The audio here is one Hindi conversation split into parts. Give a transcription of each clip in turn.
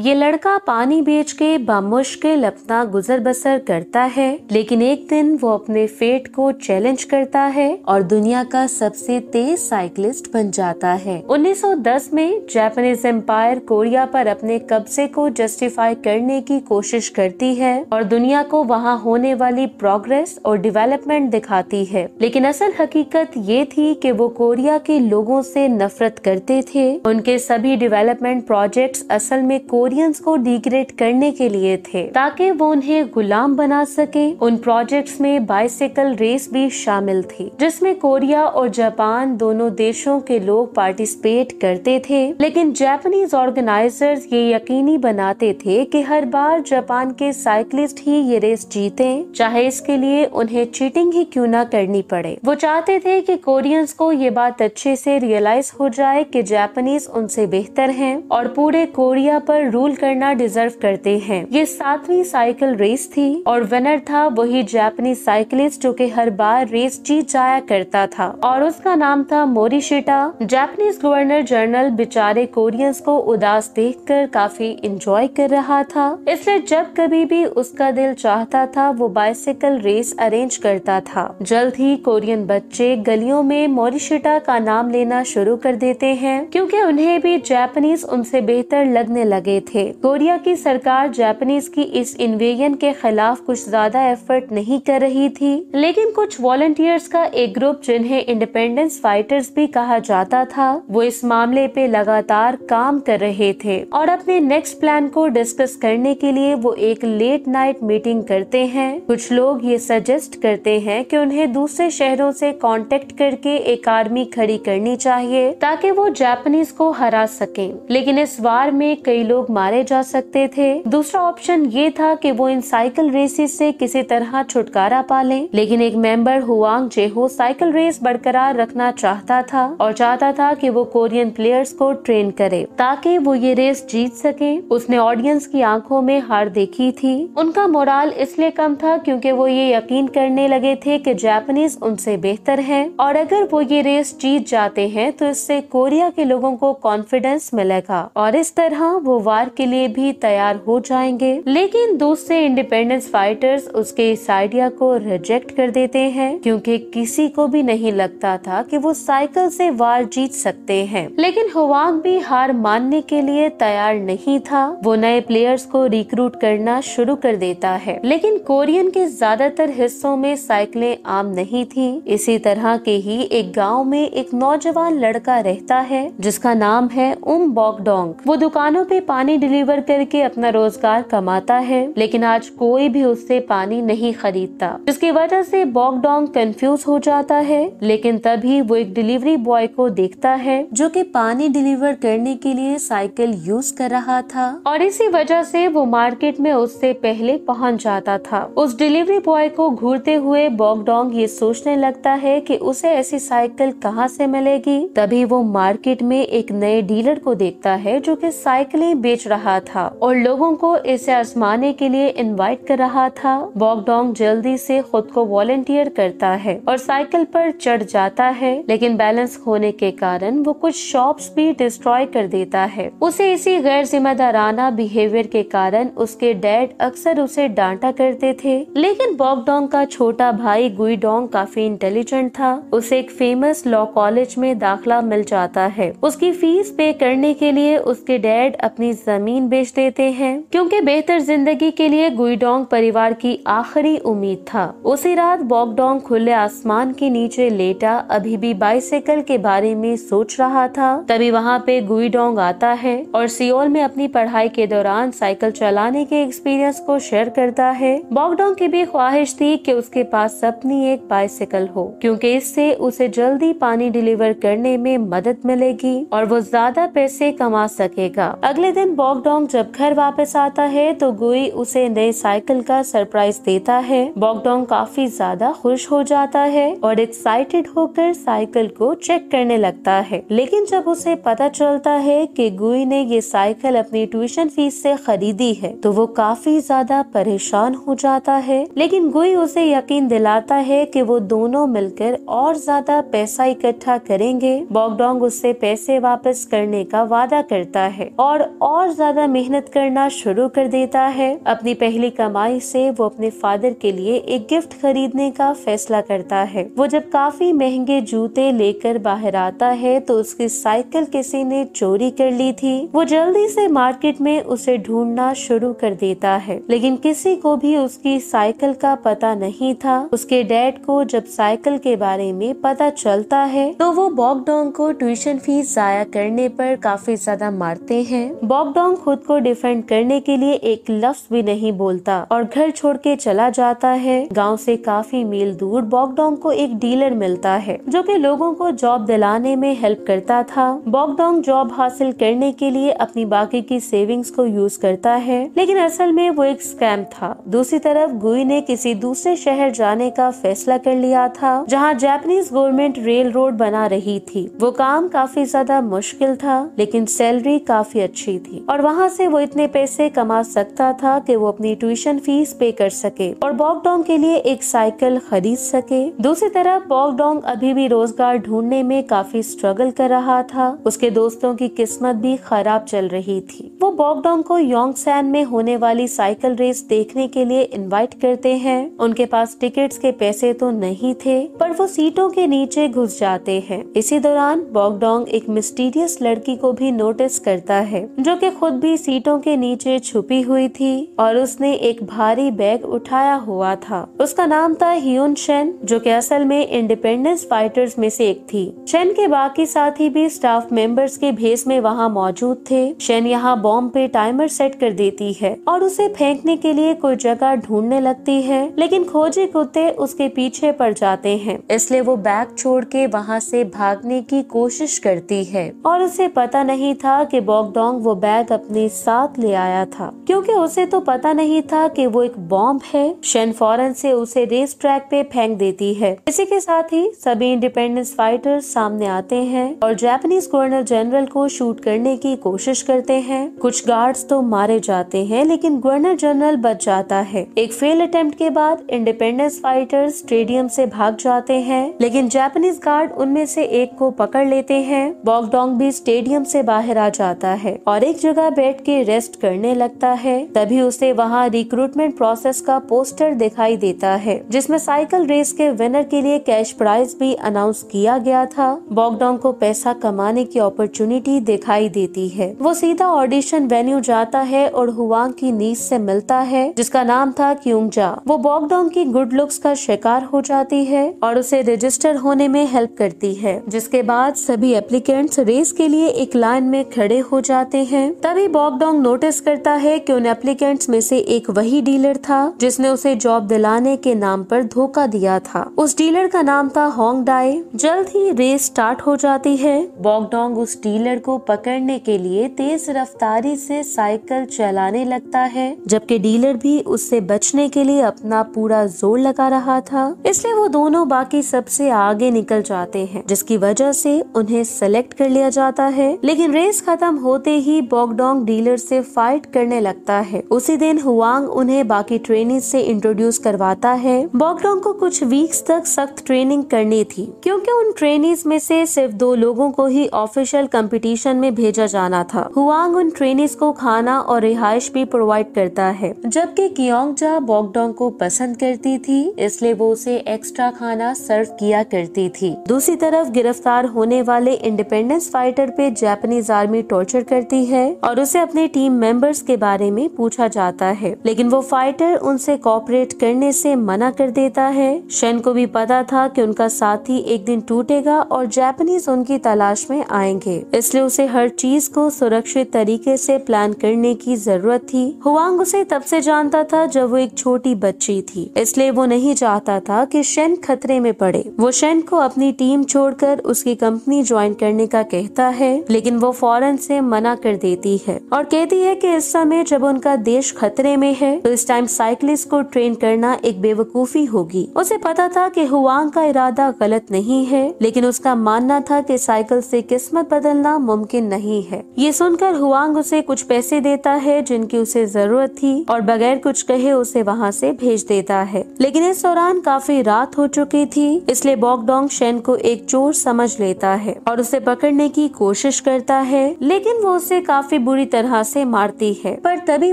ये लड़का पानी बेच के बामुश्किल अपना गुजर बसर करता है लेकिन एक दिन वो अपने फेट को चैलेंज करता है और दुनिया का सबसे तेज साइकिलिस्ट बन जाता है 1910 में जापानीज एम्पायर कोरिया पर अपने कब्जे को जस्टिफाई करने की कोशिश करती है और दुनिया को वहाँ होने वाली प्रोग्रेस और डिवेलपमेंट दिखाती है लेकिन असल हकीकत ये थी की वो कोरिया के लोगों से नफरत करते थे उनके सभी डिवेलपमेंट प्रोजेक्ट असल में कोरियंस को डिग्रेड करने के लिए थे ताकि वो उन्हें गुलाम बना सके उन प्रोजेक्ट्स में बाइसिकल रेस भी शामिल थी जिसमें कोरिया और जापान दोनों देशों के लोग पार्टिसिपेट करते थे लेकिन जापानीज ऑर्गेनाइजर ये यकीनी बनाते थे कि हर बार जापान के साइकिलिस्ट ही ये रेस जीते चाहे इसके लिए उन्हें चीटिंग ही क्यों ना करनी पड़े वो चाहते थे कि कोरियंस को ये बात अच्छे से रियलाइज हो जाए कि जापानीज उनसे बेहतर हैं और पूरे कोरिया पर रूल करना डिजर्व करते हैं ये सातवीं साइकिल रेस थी और विनर था वही जापानी साइकिलिस्ट जो कि हर बार रेस जीत जाया करता था और उसका नाम था मोरिशिटा जापानीज गवर्नर जनरल बेचारे कोरियंस को उदास देखकर काफी इंजॉय कर रहा था इसलिए जब कभी भी उसका दिल चाहता था वो बाइसिकल रेस अरेंज करता था जल्द ही कोरियन बच्चे गलियों में मोरिशिटा का नाम लेना शुरू कर देते हैं क्योंकि उन्हें भी जापानीज उनसे बेहतर लगने लगे थे कोरिया की सरकार जापानीज की इस इन्वेजन के खिलाफ कुछ ज्यादा एफर्ट नहीं कर रही थी लेकिन कुछ वॉलंटियर्स का एक ग्रुप जिन्हें इंडिपेंडेंस फाइटर्स भी कहा जाता था वो इस मामले पे लगातार काम कर रहे थे और अपने नेक्स्ट प्लान को डिस्कस करने के लिए वो एक लेट नाइट मीटिंग करते हैं कुछ लोग ये सजेस्ट करते हैं कि उन्हें दूसरे शहरों से कांटेक्ट करके एक आर्मी खड़ी करनी चाहिए ताकि वो जापानीज को हरा सकें लेकिन इस वार में कई लोग मारे जा सकते थे दूसरा ऑप्शन ये था कि वो इन साइकिल रेसेस से किसी तरह छुटकारा पा लें लेकिन एक member Huang Jeho cycle race बरकरार रखना चाहता था और चाहता था कि वो कोरियन प्लेयर्स को ट्रेन करे ताकि वो ये रेस जीत सके उसने ऑडियंस की आंखों में हार देखी थी उनका मोराल इसलिए कम था क्योंकि वो ये यकीन करने लगे थे कि जापानीज उनसे बेहतर है और अगर वो ये रेस जीत जाते हैं तो इससे कोरिया के लोगों को कॉन्फिडेंस मिलेगा और इस तरह वो वार हार के लिए भी तैयार हो जाएंगे लेकिन दूसरे इंडिपेंडेंस फाइटर्स उसके इस आइडिया को रिजेक्ट कर देते हैं क्योंकि किसी को भी नहीं लगता था कि वो साइकिल से वार जीत सकते हैं लेकिन होवांग भी हार मानने के लिए तैयार नहीं था वो नए प्लेयर्स को रिक्रूट करना शुरू कर देता है लेकिन कोरियन के ज्यादातर हिस्सों में साइकिलें आम नहीं थी इसी तरह के ही एक गांव में एक नौजवान लड़का रहता है जिसका नाम है उम बॉकडोंग वो दुकानों पे पानी पानी डिलीवर करके अपना रोजगार कमाता है लेकिन आज कोई भी उससे पानी नहीं खरीदता जिसकी वजह से बॉकडोंग कंफ्यूज हो जाता है लेकिन तभी वो एक डिलीवरी बॉय को देखता है जो कि पानी डिलीवर करने के लिए साइकिल यूज कर रहा था और इसी वजह से वो मार्केट में उससे पहले पहुंच जाता था उस डिलीवरी बॉय को घूरते हुए बॉकडोंग ये सोचने लगता है कि उसे ऐसी साइकिल कहाँ से मिलेगी तभी वो मार्केट में एक नए डीलर को देखता है जो कि साइकिलें बेच बेच रहा था और लोगों को इसे आजमाने के लिए इनवाइट कर रहा था बॉकडोंग जल्दी से खुद को वॉलेंटियर करता है और साइकिल पर चढ़ जाता है लेकिन बैलेंस होने के कारण वो कुछ शॉप्स भी डिस्ट्रॉय कर देता है उसे इसी गैर जिम्मेदाराना बिहेवियर के कारण उसके डैड अक्सर उसे डांटा करते थे लेकिन बॉकडोंग का छोटा भाई गुईडोंग काफी इंटेलिजेंट था उसे एक फेमस लॉ कॉलेज में दाखला मिल जाता है उसकी फीस पे करने के लिए उसके डैड अपनी जमीन बेच देते हैं क्योंकि बेहतर जिंदगी के लिए गुईडोंग परिवार की आखिरी उम्मीद था उसी रात बॉकडोंग खुले आसमान के नीचे लेटा अभी भी बाइसाइकिल के बारे में सोच रहा था तभी वहाँ पे गुईडोंग आता है और सियोल में अपनी पढ़ाई के दौरान साइकिल चलाने के एक्सपीरियंस को शेयर करता है बॉकडोंग की भी ख्वाहिश थी की उसके पास अपनी एक बाइसाइकिल हो क्योंकि इससे उसे जल्दी पानी डिलीवर करने में मदद मिलेगी और वो ज्यादा पैसे कमा सकेगा अगले दिन बॉकडोंग जब घर वापस आता है तो गुई उसे नए साइकिल का सरप्राइज देता है बॉकडोंग काफी ज्यादा खुश हो जाता है और एक्साइटेड होकर साइकिल को चेक करने लगता है लेकिन जब उसे पता चलता है कि गुई ने ये साइकिल अपनी ट्यूशन फीस से खरीदी है तो वो काफी ज्यादा परेशान हो जाता है लेकिन गुई उसे यकीन दिलाता है कि वो दोनों मिलकर और ज्यादा पैसा इकट्ठा करेंगे बॉकडोंग उससे पैसे वापस करने का वादा करता है और और और ज्यादा मेहनत करना शुरू कर देता है अपनी पहली कमाई से वो अपने फादर के लिए एक गिफ्ट खरीदने का फैसला करता है वो जब काफी महंगे जूते लेकर बाहर आता है तो उसकी साइकिल किसी ने चोरी कर ली थी वो जल्दी से मार्केट में उसे ढूंढना शुरू कर देता है लेकिन किसी को भी उसकी साइकिल का पता नहीं था उसके डैड को जब साइकिल के बारे में पता चलता है तो वो बॉकडोंग को ट्यूशन फीस जाया करने पर काफी ज्यादा मारते हैं बॉक लॉकडाउन खुद को डिफेंड करने के लिए एक लफ्ज भी नहीं बोलता और घर छोड़ के चला जाता है गांव से काफी मील दूर बॉकडोंग को एक डीलर मिलता है जो कि लोगों को जॉब दिलाने में हेल्प करता था बॉकडोंग जॉब हासिल करने के लिए अपनी बाकी की सेविंग्स को यूज करता है लेकिन असल में वो एक स्कैम था दूसरी तरफ गुई ने किसी दूसरे शहर जाने का फैसला कर लिया था जहाँ जापानीज गवर्नमेंट रेल रोड बना रही थी वो काम काफी ज्यादा मुश्किल था लेकिन सैलरी काफी अच्छी थी और वहाँ से वो इतने पैसे कमा सकता था कि वो अपनी ट्यूशन फीस पे कर सके और बॉकडोंग के लिए एक साइकिल खरीद सके दूसरी तरफ बॉकडोंग अभी भी रोजगार ढूंढने में काफी स्ट्रगल कर रहा था उसके दोस्तों की किस्मत भी खराब चल रही थी वो बॉकडोंग को सैन में होने वाली साइकिल रेस देखने के लिए इन्वाइट करते हैं उनके पास टिकट के पैसे तो नहीं थे पर वो सीटों के नीचे घुस जाते हैं इसी दौरान बॉकडोंग एक मिस्टीरियस लड़की को भी नोटिस करता है जो कि खुद भी सीटों के नीचे छुपी हुई थी और उसने एक भारी बैग उठाया हुआ था उसका नाम था ह्यून शेन जो कि असल में इंडिपेंडेंस फाइटर्स में से एक थी शेन के बाकी साथी भी स्टाफ मेंबर्स के भेस में वहाँ मौजूद थे शेन यहाँ बॉम्ब पे टाइमर सेट कर देती है और उसे फेंकने के लिए कोई जगह ढूंढने लगती है लेकिन खोजे कुत्ते उसके पीछे पड़ जाते हैं इसलिए वो बैग छोड़ के वहाँ से भागने की कोशिश करती है और उसे पता नहीं था कि बॉकडोंग वो बैग शायद अपने साथ ले आया था क्योंकि उसे तो पता नहीं था कि वो एक बॉम्ब है शेन फॉरन से उसे रेस ट्रैक पे फेंक देती है इसी के साथ ही सभी इंडिपेंडेंस फाइटर सामने आते हैं और जापानीज गवर्नर जनरल को शूट करने की कोशिश करते हैं कुछ गार्ड्स तो मारे जाते हैं लेकिन गवर्नर जनरल बच जाता है एक फेल अटेम्प्ट के बाद इंडिपेंडेंस फाइटर स्टेडियम से भाग जाते हैं लेकिन जापानीज गार्ड उनमें से एक को पकड़ लेते हैं बॉकडोंग भी स्टेडियम से बाहर आ जाता है और एक जगह बैठ के रेस्ट करने लगता है तभी उसे वहाँ रिक्रूटमेंट प्रोसेस का पोस्टर दिखाई देता है जिसमे साइकिल रेस के विनर के लिए कैश प्राइज भी अनाउंस किया गया था बॉकडाउन को पैसा कमाने की अपॉर्चुनिटी दिखाई देती है वो सीधा ऑडिशन वेन्यू जाता है और हुआंग की नीस से मिलता है जिसका नाम था क्यूंगजा वो बॉकडाउन की गुड लुक्स का शिकार हो जाती है और उसे रजिस्टर होने में हेल्प करती है जिसके बाद सभी एप्लीकेंट्स रेस के लिए एक लाइन में खड़े हो जाते हैं तभी बॉकडोंग नोटिस करता है कि उन एप्लीकेंट्स में से एक वही डीलर था जिसने उसे जॉब दिलाने के नाम पर धोखा दिया था उस डीलर का नाम था होंग डाई जल्द ही रेस स्टार्ट हो जाती है बॉकडोंग उस डीलर को पकड़ने के लिए तेज रफ्तारी से साइकिल चलाने लगता है जबकि डीलर भी उससे बचने के लिए अपना पूरा जोर लगा रहा था इसलिए वो दोनों बाकी सबसे आगे निकल जाते हैं जिसकी वजह से उन्हें सेलेक्ट कर लिया जाता है लेकिन रेस खत्म होते ही बॉग डोंगडोंग डीलर से फाइट करने लगता है उसी दिन हुआंग उन्हें बाकी ट्रेनिंग से इंट्रोड्यूस करवाता है बॉकडोंग को कुछ वीक्स तक सख्त ट्रेनिंग करनी थी क्योंकि उन ट्रेनिंग में से सिर्फ दो लोगों को ही ऑफिशियल कंपटीशन में भेजा जाना था हुआंग उन ट्रेनिंग को खाना और रिहाइश भी प्रोवाइड करता है जबकि कियोंगजा बॉकडोंग को पसंद करती थी इसलिए वो उसे एक्स्ट्रा खाना सर्व किया करती थी दूसरी तरफ गिरफ्तार होने वाले इंडिपेंडेंस फाइटर पे जापानीज आर्मी टॉर्चर करती है और उसे अपने टीम मेंबर्स के बारे में पूछा जाता है लेकिन वो फाइटर उनसे कॉपरेट करने से मना कर देता है शेन को भी पता था कि उनका साथी एक दिन टूटेगा और जापानीज उनकी तलाश में आएंगे इसलिए उसे हर चीज को सुरक्षित तरीके से प्लान करने की जरूरत थी हुआंग उसे तब से जानता था जब वो एक छोटी बच्ची थी इसलिए वो नहीं चाहता था कि शेन खतरे में पड़े वो शेन को अपनी टीम छोड़कर उसकी कंपनी ज्वाइन करने का कहता है लेकिन वो फौरन से मना कर देता देती है और कहती है कि इस समय जब उनका देश खतरे में है तो इस टाइम साइकिलिस्ट को ट्रेन करना एक बेवकूफी होगी उसे पता था कि हुआंग का इरादा गलत नहीं है लेकिन उसका मानना था कि साइकिल से किस्मत बदलना मुमकिन नहीं है ये सुनकर हुआंग उसे कुछ पैसे देता है जिनकी उसे जरूरत थी और बगैर कुछ कहे उसे वहाँ से भेज देता है लेकिन इस दौरान काफी रात हो चुकी थी इसलिए बॉकडोंग शेन को एक चोर समझ लेता है और उसे पकड़ने की कोशिश करता है लेकिन वो उसे काफी काफी बुरी तरह से मारती है पर तभी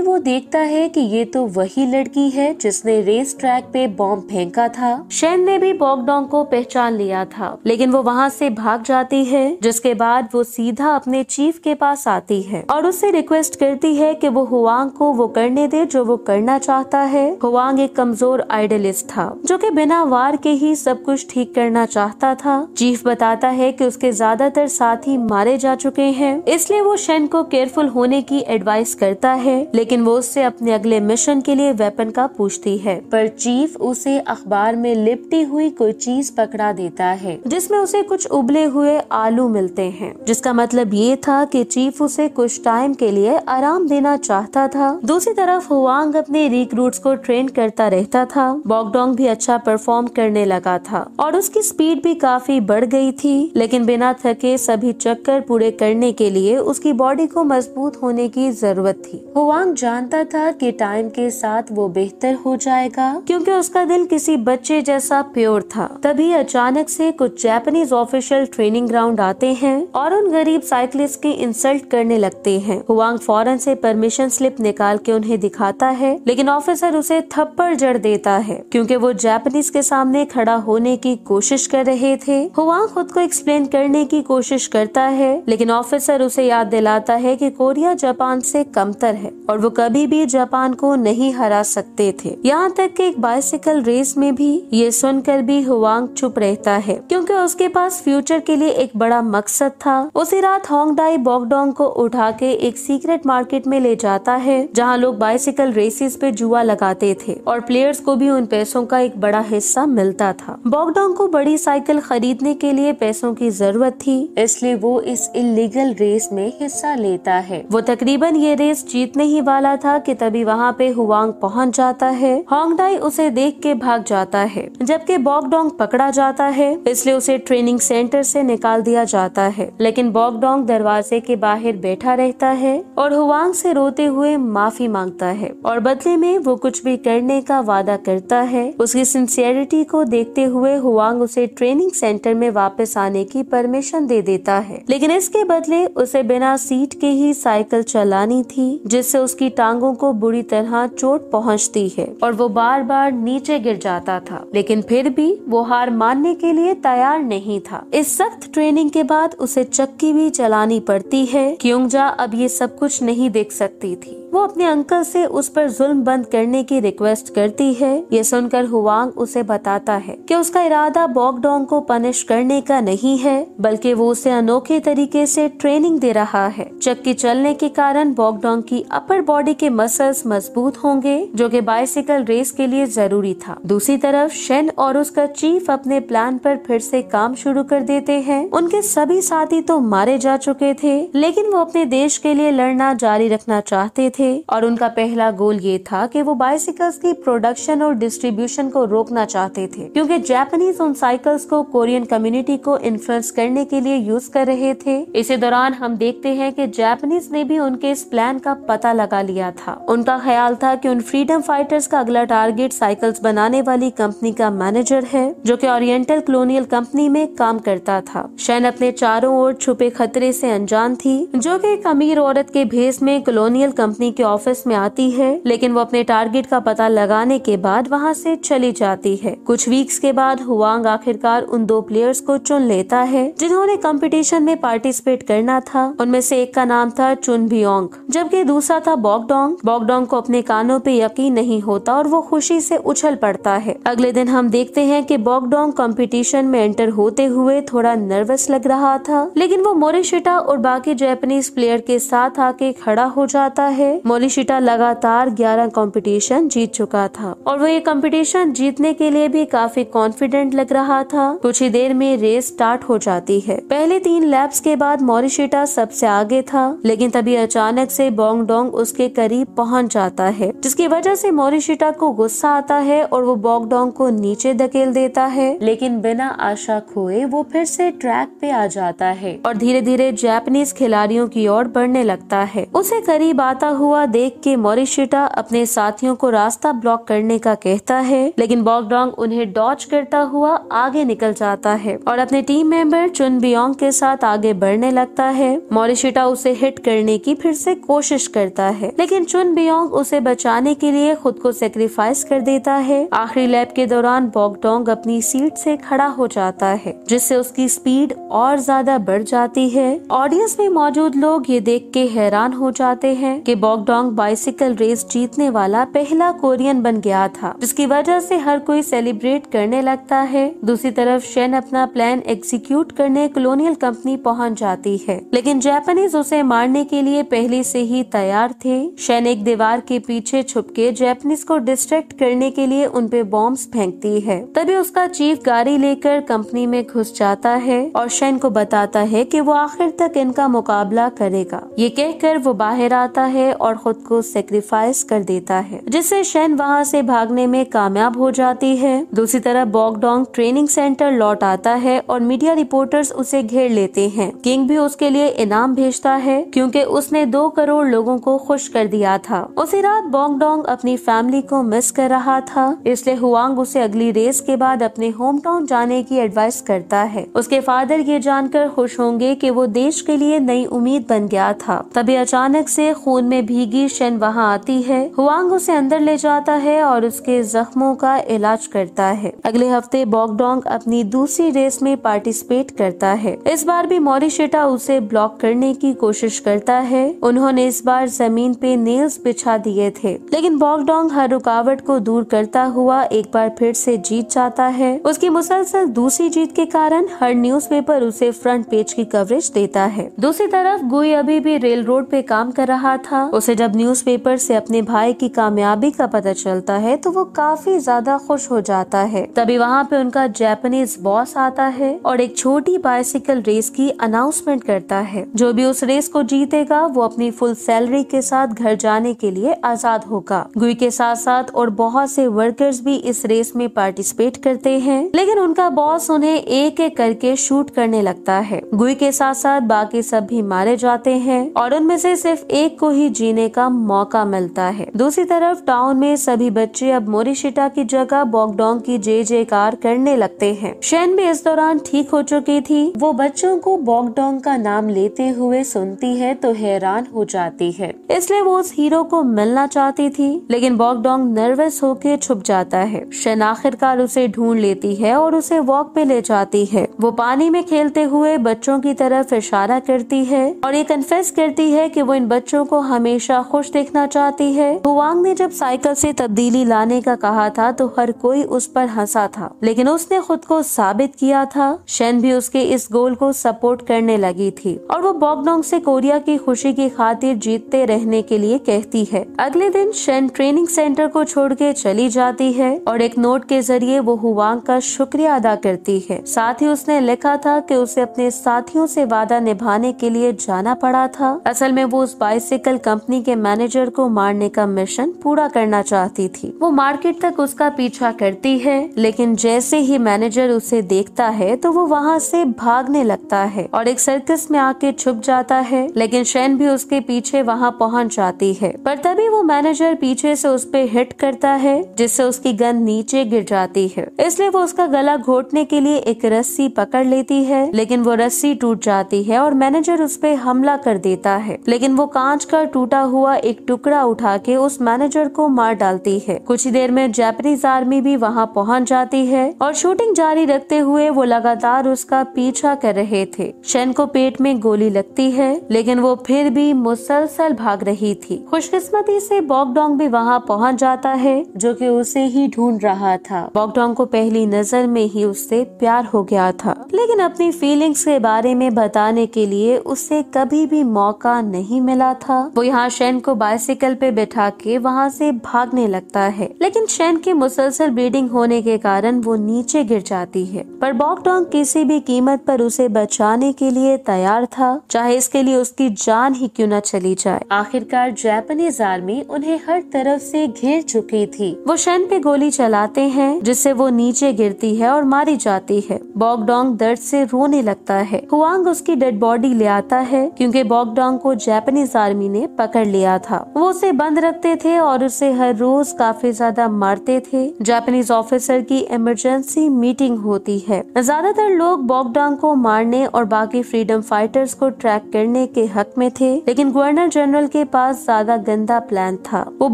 वो देखता है कि ये तो वही लड़की है जिसने रेस ट्रैक पे बॉम्ब फेंका था शैन ने भी बॉकडोंग को पहचान लिया था लेकिन वो वहाँ से भाग जाती है जिसके बाद वो सीधा अपने चीफ के पास आती है और उससे रिक्वेस्ट करती है कि वो हुआंग को वो करने दे जो वो करना चाहता है हुआंग एक कमजोर आइडलिस्ट था जो कि बिना वार के ही सब कुछ ठीक करना चाहता था चीफ बताता है कि उसके ज्यादातर साथी मारे जा चुके हैं इसलिए वो शेन को केयर केयरफुल होने की एडवाइस करता है लेकिन वो उससे अपने अगले मिशन के लिए वेपन का पूछती है पर चीफ उसे अखबार में लिपटी हुई कोई चीज पकड़ा देता है जिसमे उसे कुछ उबले हुए आलू मिलते हैं जिसका मतलब ये था कि चीफ उसे कुछ टाइम के लिए आराम देना चाहता था दूसरी तरफ हुआंग अपने रिक्रूट को ट्रेन करता रहता था बॉकडोंग भी अच्छा परफॉर्म करने लगा था और उसकी स्पीड भी काफी बढ़ गई थी लेकिन बिना थके सभी चक्कर पूरे करने के लिए उसकी बॉडी को मजबूत होने की जरूरत थी हुआंग जानता था कि टाइम के साथ वो बेहतर हो जाएगा क्योंकि उसका दिल किसी बच्चे जैसा प्योर था तभी अचानक से कुछ जापानीज ऑफिशियल ट्रेनिंग ग्राउंड आते हैं और उन गरीब साइकिलिस्ट की इंसल्ट करने लगते हैं हुआंग फौरन से परमिशन स्लिप निकाल के उन्हें दिखाता है लेकिन ऑफिसर उसे थप्पड़ जड़ देता है क्योंकि वो जापानीज के सामने खड़ा होने की कोशिश कर रहे थे हुआंग खुद को एक्सप्लेन करने की कोशिश करता है लेकिन ऑफिसर उसे याद दिलाता है कि कोरिया जापान से कमतर है और वो कभी भी जापान को नहीं हरा सकते थे यहाँ तक कि एक बाइसिकल रेस में भी ये सुनकर भी हुआंग चुप रहता है क्योंकि उसके पास फ्यूचर के लिए एक बड़ा मकसद था उसी रात होंगडाई बॉकडोंग को उठा के एक सीक्रेट मार्केट में ले जाता है जहाँ लोग बाइसिकल रेसेस पे जुआ लगाते थे और प्लेयर्स को भी उन पैसों का एक बड़ा हिस्सा मिलता था बॉकडोंग को बड़ी साइकिल खरीदने के लिए पैसों की जरूरत थी इसलिए वो इस इलीगल रेस में हिस्सा लेता है वो तकरीबन ये रेस जीतने ही वाला था कि तभी वहाँ पे हुआंग पहुँच जाता है होंगडाई उसे देख के भाग जाता है जबकि बॉकडोंग पकड़ा जाता है इसलिए उसे ट्रेनिंग सेंटर से निकाल दिया जाता है लेकिन बॉकडोंग दरवाजे के बाहर बैठा रहता है और हुआंग से रोते हुए माफी मांगता है और बदले में वो कुछ भी करने का वादा करता है उसकी सिंसियरिटी को देखते हुए हुआंग उसे ट्रेनिंग सेंटर में वापस आने की परमिशन दे देता है लेकिन इसके बदले उसे बिना सीट के ही ही साइकिल चलानी थी जिससे उसकी टांगों को बुरी तरह चोट पहुंचती है और वो बार बार नीचे गिर जाता था लेकिन फिर भी वो हार मानने के लिए तैयार नहीं था इस सख्त ट्रेनिंग के बाद उसे चक्की भी चलानी पड़ती है क्योंजा अब ये सब कुछ नहीं देख सकती थी वो अपने अंकल से उस पर जुल्म बंद करने की रिक्वेस्ट करती है ये सुनकर हुआंग उसे बताता है कि उसका इरादा बॉकडोंग को पनिश करने का नहीं है बल्कि वो उसे अनोखे तरीके से ट्रेनिंग दे रहा है चक्की चलने के कारण बॉकडोंग की अपर बॉडी के मसल्स मजबूत होंगे जो कि बाइसिकल रेस के लिए जरूरी था दूसरी तरफ शेन और उसका चीफ अपने प्लान पर फिर से काम शुरू कर देते हैं उनके सभी साथी तो मारे जा चुके थे लेकिन वो अपने देश के लिए लड़ना जारी रखना चाहते थे थे और उनका पहला गोल ये था कि वो बाइसिकल्स की प्रोडक्शन और डिस्ट्रीब्यूशन को रोकना चाहते थे क्योंकि जापानीज उन साइकिल्स को कोरियन कम्युनिटी को इन्फ्लुएंस करने के लिए यूज कर रहे थे इसी दौरान हम देखते हैं कि जापानीज ने भी उनके इस प्लान का पता लगा लिया था उनका ख्याल था कि उन फ्रीडम फाइटर्स का अगला टारगेट साइकिल्स बनाने वाली कंपनी का मैनेजर है जो कि ओरिएंटल कॉलोनियल कंपनी में काम करता था शैन अपने चारों ओर छुपे खतरे से अनजान थी जो कि एक अमीर औरत के भेस में कलोनियल कंपनी कंपनी के ऑफिस में आती है लेकिन वो अपने टारगेट का पता लगाने के बाद वहाँ से चली जाती है कुछ वीक्स के बाद हुआंग आखिरकार उन दो प्लेयर्स को चुन लेता है जिन्होंने कंपटीशन में पार्टिसिपेट करना था उनमें से एक का नाम था चुन बियोंग जबकि दूसरा था बॉकडोंग बॉकडोंग को अपने कानों पे यकीन नहीं होता और वो खुशी से उछल पड़ता है अगले दिन हम देखते हैं कि बॉकडोंग कंपटीशन में एंटर होते हुए थोड़ा नर्वस लग रहा था लेकिन वो मोरिशिटा और बाकी जैपनीज प्लेयर के साथ आके खड़ा हो जाता है मोलिशिटा लगातार 11 कंपटीशन जीत चुका था और वो ये कंपटीशन जीतने के लिए भी काफी कॉन्फिडेंट लग रहा था कुछ ही देर में रेस स्टार्ट हो जाती है पहले तीन लैप्स के बाद मोरिशिटा सबसे आगे था लेकिन तभी अचानक से बोंग डोंग उसके करीब पहुंच जाता है जिसकी वजह से मोरिशिटा को गुस्सा आता है और वो बोंग डोंग को नीचे धकेल देता है लेकिन बिना आशा खोए वो फिर से ट्रैक पे आ जाता है और धीरे धीरे जापानीज खिलाड़ियों की ओर बढ़ने लगता है उसे करीब आता हुआ हुआ देख के मोरिशिटा अपने साथियों को रास्ता ब्लॉक करने का कहता है लेकिन बॉगडोंग उन्हें डॉच करता हुआ आगे निकल जाता है और अपने टीम मेंबर चुन बियोंग के साथ आगे बढ़ने लगता है मोरिशिटा उसे हिट करने की फिर से कोशिश करता है लेकिन चुन बियोंग उसे बचाने के लिए खुद को सेक्रीफाइस कर देता है आखिरी लैब के दौरान बॉगडोंग अपनी सीट से खड़ा हो जाता है जिससे उसकी स्पीड और ज्यादा बढ़ जाती है ऑडियंस में मौजूद लोग ये देख के हैरान हो जाते हैं कि बॉग पॉकडोंग बाइसिकल रेस जीतने वाला पहला कोरियन बन गया था जिसकी वजह से हर कोई सेलिब्रेट करने लगता है दूसरी तरफ शेन अपना प्लान एग्जीक्यूट करने कॉलोनियल कंपनी पहुंच जाती है लेकिन जापानीज उसे मारने के लिए पहले से ही तैयार थे शेन एक दीवार के पीछे छुपके जैपनीज को डिस्ट्रैक्ट करने के लिए उनपे बॉम्ब फेंकती है तभी उसका चीफ गाड़ी लेकर कंपनी में घुस जाता है और शेन को बताता है की वो आखिर तक इनका मुकाबला करेगा ये कहकर वो बाहर आता है और और खुद को सेक्रीफाइस कर देता है जिससे शैन वहाँ से भागने में कामयाब हो जाती है दूसरी तरफ बॉकडोंग ट्रेनिंग सेंटर लौट आता है और मीडिया रिपोर्टर्स उसे घेर लेते हैं किंग भी उसके लिए इनाम भेजता है क्योंकि उसने दो करोड़ लोगों को खुश कर दिया था उसी रात बॉकडोंग अपनी फैमिली को मिस कर रहा था इसलिए हुआंग उसे अगली रेस के बाद अपने होम टाउन जाने की एडवाइस करता है उसके फादर ये जानकर खुश होंगे की वो देश के लिए नई उम्मीद बन गया था तभी अचानक ऐसी खून में भी भीगी शेन वहाँ आती है हुआंग उसे अंदर ले जाता है और उसके जख्मों का इलाज करता है अगले हफ्ते बॉकडोंग अपनी दूसरी रेस में पार्टिसिपेट करता है इस बार भी मॉरिशेटा उसे ब्लॉक करने की कोशिश करता है उन्होंने इस बार जमीन पे नेल्स बिछा दिए थे लेकिन बॉकडोंग हर रुकावट को दूर करता हुआ एक बार फिर से जीत जाता है उसकी मुसलसल दूसरी जीत के कारण हर पेपर उसे फ्रंट पेज की कवरेज देता है दूसरी तरफ गुई अभी भी रेल रोड पे काम कर रहा था उसे उसे जब न्यूज़पेपर से अपने भाई की कामयाबी का पता चलता है तो वो काफी ज्यादा खुश हो जाता है तभी वहाँ पे उनका जैपनीज बॉस आता है और एक छोटी बाइसिकल रेस की अनाउंसमेंट करता है जो भी उस रेस को जीतेगा वो अपनी फुल सैलरी के साथ घर जाने के लिए आजाद होगा गुई के साथ साथ और बहुत से वर्कर्स भी इस रेस में पार्टिसिपेट करते हैं लेकिन उनका बॉस उन्हें एक एक करके शूट करने लगता है गुई के साथ साथ बाकी सब भी मारे जाते हैं और उनमें से सिर्फ एक को ही जी जीने का मौका मिलता है दूसरी तरफ टाउन में सभी बच्चे अब मोरीशिटा की जगह बॉकडोंग की जय जयकार करने लगते हैं शेन भी इस दौरान ठीक हो चुकी थी वो बच्चों को बॉकडोंग का नाम लेते हुए सुनती है तो हैरान हो जाती है इसलिए वो उस हीरो को मिलना चाहती थी लेकिन बॉकडोंग नर्वस होकर छुप जाता है शेन आखिरकार उसे ढूंढ लेती है और उसे वॉक पे ले जाती है वो पानी में खेलते हुए बच्चों की तरफ इशारा करती है और ये कन्फेस करती है कि वो इन बच्चों को हमेशा हमेशा खुश देखना चाहती है हुआंग ने जब साइकिल से तब्दीली लाने का कहा था तो हर कोई उस पर हंसा था लेकिन उसने खुद को साबित किया था शेन भी उसके इस गोल को सपोर्ट करने लगी थी और वो बॉगडोंग से कोरिया की खुशी की खातिर जीतते रहने के लिए कहती है अगले दिन शेन ट्रेनिंग सेंटर को छोड़ के चली जाती है और एक नोट के जरिए वो हुआंग का शुक्रिया अदा करती है साथ ही उसने लिखा था कि उसे अपने साथियों से वादा निभाने के लिए जाना पड़ा था असल में वो उस बाइसिकल कंपनी कंपनी के मैनेजर को मारने का मिशन पूरा करना चाहती थी वो मार्केट तक उसका पीछा करती है लेकिन जैसे ही मैनेजर उसे देखता है तो वो वहाँ से भागने लगता है और एक सर्कस में आके छुप जाता है लेकिन शैन भी उसके पीछे वहाँ पहुँच जाती है पर तभी वो मैनेजर पीछे से उस पर हिट करता है जिससे उसकी गन नीचे गिर जाती है इसलिए वो उसका गला घोटने के लिए एक रस्सी पकड़ लेती है लेकिन वो रस्सी टूट जाती है और मैनेजर उस पर हमला कर देता है लेकिन वो कांच का टूटा बचा हुआ एक टुकड़ा उठा के उस मैनेजर को मार डालती है कुछ ही देर में जैपनीज आर्मी भी वहाँ पहुँच जाती है और शूटिंग जारी रखते हुए वो लगातार उसका पीछा कर रहे थे शेन को पेट में गोली लगती है लेकिन वो फिर भी मुसलसल भाग रही थी खुशकिस्मती से बॉकडोंग भी वहाँ पहुँच जाता है जो कि उसे ही ढूंढ रहा था बॉकडोंग को पहली नजर में ही उससे प्यार हो गया था लेकिन अपनी फीलिंग्स के बारे में बताने के लिए उसे कभी भी मौका नहीं मिला था वो यहाँ शैन को बाइसिकल पे बैठा के वहाँ से भागने लगता है लेकिन शैन के मुसलसल ब्लीडिंग होने के कारण वो नीचे गिर जाती है पर बॉकडोंग किसी भी कीमत पर उसे बचाने के लिए तैयार था चाहे इसके लिए उसकी जान ही क्यों न चली जाए आखिरकार जापानीज आर्मी उन्हें हर तरफ से घेर चुकी थी वो शैन पे गोली चलाते हैं जिससे वो नीचे गिरती है और मारी जाती है बॉकडोंग दर्द से रोने लगता है हुआंग उसकी डेड बॉडी ले आता है क्योंकि बॉकडोंग को जापानीज आर्मी ने पकड़ कर लिया था वो उसे बंद रखते थे और उसे हर रोज काफी ज्यादा मारते थे जापानीज ऑफिसर की इमरजेंसी मीटिंग होती है ज्यादातर लोग बॉकडांग को मारने और बाकी फ्रीडम फाइटर्स को ट्रैक करने के हक में थे लेकिन गवर्नर जनरल के पास ज्यादा गंदा प्लान था वो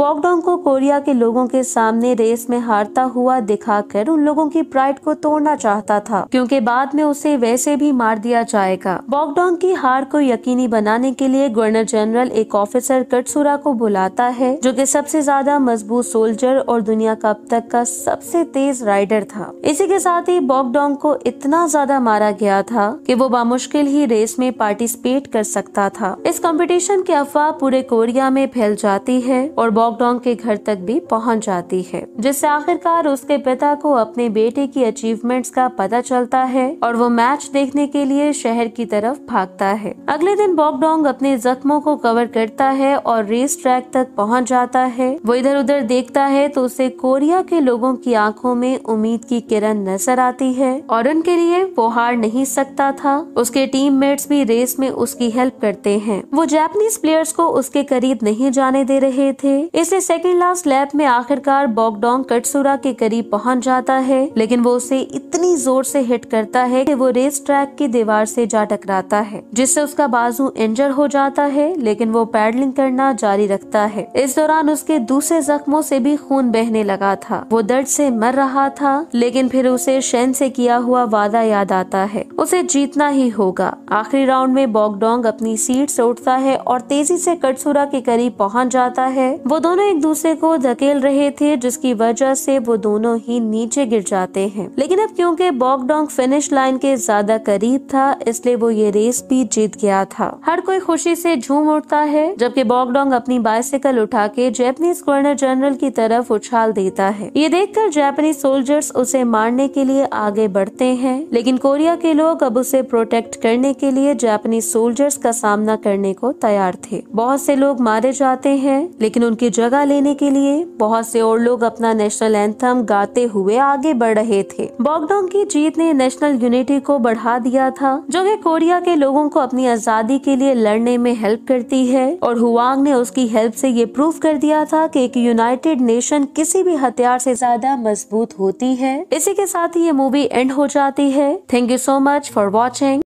बॉकडांग को कोरिया के लोगों के सामने रेस में हारता हुआ दिखाकर उन लोगों की प्राइड को तोड़ना चाहता था क्योंकि बाद में उसे वैसे भी मार दिया जाएगा बॉकडांग की हार को यकीनी बनाने के लिए गवर्नर जनरल एक ऑफिसर अक्सर कटसुरा को बुलाता है जो कि सबसे ज्यादा मजबूत सोल्जर और दुनिया का अब तक का सबसे तेज राइडर था इसी के साथ ही बॉकडोंग को इतना ज्यादा मारा गया था कि वो बामुश्किल ही रेस में पार्टिसिपेट कर सकता था इस कंपटीशन की अफवाह पूरे कोरिया में फैल जाती है और बॉकडोंग के घर तक भी पहुंच जाती है जिससे आखिरकार उसके पिता को अपने बेटे की अचीवमेंट्स का पता चलता है और वो मैच देखने के लिए शहर की तरफ भागता है अगले दिन बॉकडोंग अपने जख्मों को कवर करता है है और रेस ट्रैक तक पहुंच जाता है वो इधर उधर देखता है तो उसे कोरिया के लोगों की आंखों में उम्मीद की किरण नजर आती है और उनके लिए वो हार नहीं सकता था उसके टीम भी रेस में उसकी हेल्प करते हैं वो जैपनीज प्लेयर्स को उसके करीब नहीं जाने दे रहे थे इसलिए सेकेंड लास्ट लैप में आखिरकार बॉकडोंग कटसुरा के करीब पहुंच जाता है लेकिन वो उसे इतनी जोर से हिट करता है कि वो रेस ट्रैक की दीवार से जा टकराता है जिससे उसका बाजू इंजर हो जाता है लेकिन वो पैडलिंग फायरिंग करना जारी रखता है इस दौरान उसके दूसरे जख्मों से भी खून बहने लगा था वो दर्द से मर रहा था लेकिन फिर उसे शैन से किया हुआ वादा याद आता है उसे जीतना ही होगा आखिरी राउंड में बॉगडोंग अपनी सीट से उठता है और तेजी से कटसुरा के करीब पहुंच जाता है वो दोनों एक दूसरे को धकेल रहे थे जिसकी वजह से वो दोनों ही नीचे गिर जाते हैं लेकिन अब क्योंकि बॉगडोंग फिनिश लाइन के ज्यादा करीब था इसलिए वो ये रेस भी जीत गया था हर कोई खुशी से झूम उठता है जब जबकि बॉगडोंग अपनी बाइसिकल उठा के जैपनीज गवर्नर जनरल की तरफ उछाल देता है ये देखकर जैपनीज सोल्जर्स उसे मारने के लिए आगे बढ़ते हैं लेकिन कोरिया के लोग अब उसे प्रोटेक्ट करने के लिए जापानीज सोल्जर्स का सामना करने को तैयार थे बहुत से लोग मारे जाते हैं लेकिन उनकी जगह लेने के लिए बहुत से और लोग अपना नेशनल एंथम गाते हुए आगे बढ़ रहे थे बॉगडोंग की जीत ने नेशनल यूनिटी को बढ़ा दिया था जो कि कोरिया के लोगों को अपनी आजादी के लिए लड़ने में हेल्प करती है और हुआंग ने उसकी हेल्प से ये प्रूव कर दिया था कि एक यूनाइटेड नेशन किसी भी हथियार से ज्यादा मजबूत होती है इसी के साथ ही ये मूवी एंड हो जाती है thank you so much for watching